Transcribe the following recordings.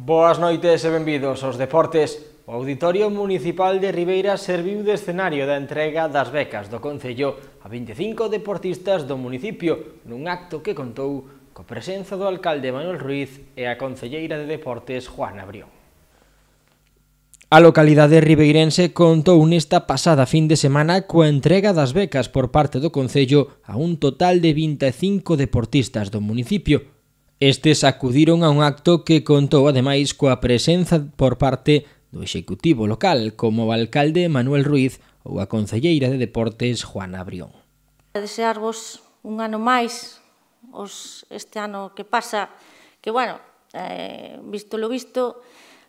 Boas noites e benvidos aos deportes. O Auditorio Municipal de Ribeira serviu de escenario da entrega das becas do Concello a 25 deportistas do municipio nun acto que contou co presenza do alcalde Manuel Ruiz e a concelleira de Deportes Juana Brión. A localidade ribeirense contou nesta pasada fin de semana coa entrega das becas por parte do Concello a un total de 25 deportistas do municipio, Estes acudiron a un acto que contou ademais coa presenza por parte do Executivo local, como o alcalde Manuel Ruiz ou a Concelleira de Deportes Juan Abrión. Desearvos un ano máis, os este ano que pasa, que, bueno, eh, visto lo visto,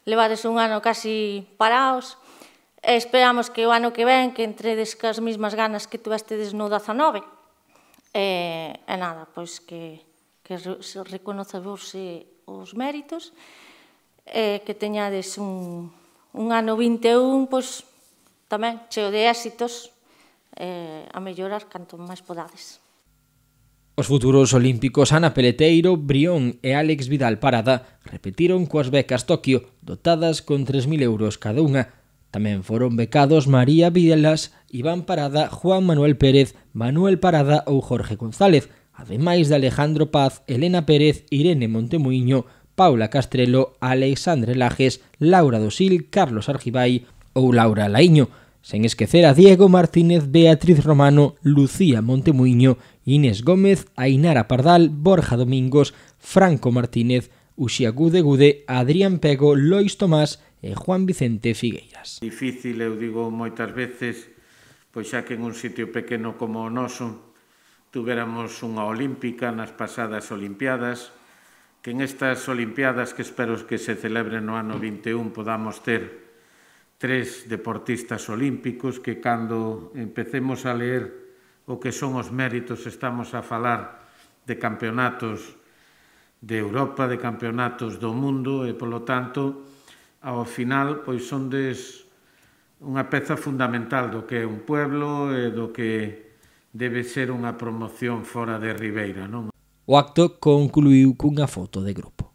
levades un ano casi paraos, e esperamos que o ano que ven que entredes cas mismas ganas que tuvestedes no 19. E, eh, e nada, pois que que reconoce vos os méritos, e que teñades un, un ano 21, pois, tamén cheo de éxitos, eh, a mellorar canto máis podades. Os futuros olímpicos Ana Peleteiro, Brión e Alex Vidal Parada repetiron coas becas Tokio, dotadas con 3.000 euros cada unha. Tamén foron becados María Videlas, Iván Parada, Juan Manuel Pérez, Manuel Parada ou Jorge González, ademais de Alejandro Paz, Elena Pérez, Irene Montemuiño, Paula Castrelo, Alexandre Lajes, Laura Dosil, Carlos Argibay ou Laura Laiño, sen esquecer a Diego Martínez, Beatriz Romano, Lucía Montemuiño, Inés Gómez, Ainara Pardal, Borja Domingos, Franco Martínez, Uxía Gude Gude, Adrián Pego, Lois Tomás e Juan Vicente Figueiras. Difícil, eu digo moitas veces, pois xa que en un sitio pequeno como o noso, tuveramos unha olímpica nas pasadas Olimpiadas, que en estas Olimpiadas que espero que se celebren no ano 21 podamos ter tres deportistas olímpicos que cando empecemos a leer o que son os méritos estamos a falar de campeonatos de Europa, de campeonatos do mundo e polo tanto ao final pois son des unha peza fundamental do que é un pueblo e do que debe ser unha promoción fora de Ribeira, non? O acto concluiu cunha foto de grupo.